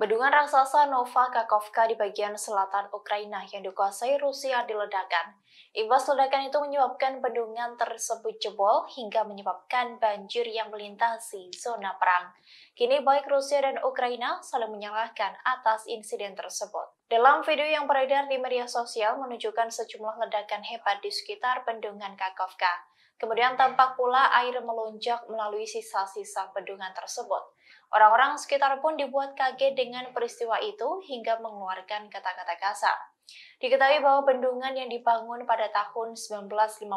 Bendungan raksasa Nova Kakovka di bagian selatan Ukraina yang dikuasai Rusia diledakkan. Imbas ledakan itu menyebabkan bendungan tersebut jebol hingga menyebabkan banjir yang melintasi zona perang. Kini baik Rusia dan Ukraina saling menyalahkan atas insiden tersebut. Dalam video yang beredar di media sosial menunjukkan sejumlah ledakan hebat di sekitar bendungan Kakovka. Kemudian tampak pula air melonjak melalui sisa-sisa bendungan tersebut. Orang-orang sekitar pun dibuat kaget dengan peristiwa itu hingga mengeluarkan kata-kata kasar. Diketahui bahwa bendungan yang dibangun pada tahun 1956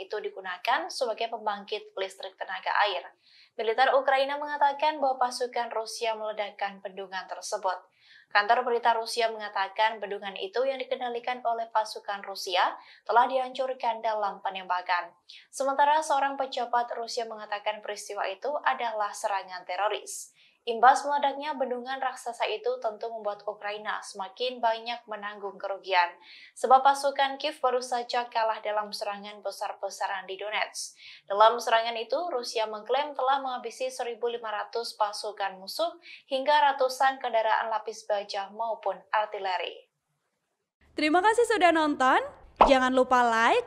itu digunakan sebagai pembangkit listrik tenaga air. Militer Ukraina mengatakan bahwa pasukan Rusia meledakkan bendungan tersebut. Kantor berita Rusia mengatakan bendungan itu yang dikendalikan oleh pasukan Rusia telah dihancurkan dalam penembakan. Sementara seorang pejabat Rusia mengatakan peristiwa itu adalah serangan teroris. Imbas meledaknya bendungan raksasa itu tentu membuat Ukraina semakin banyak menanggung kerugian, sebab pasukan Kiev baru saja kalah dalam serangan besar-besaran di Donetsk. Dalam serangan itu, Rusia mengklaim telah menghabisi 1.500 pasukan musuh hingga ratusan kendaraan lapis baja maupun artileri. Terima kasih sudah nonton. Jangan lupa like,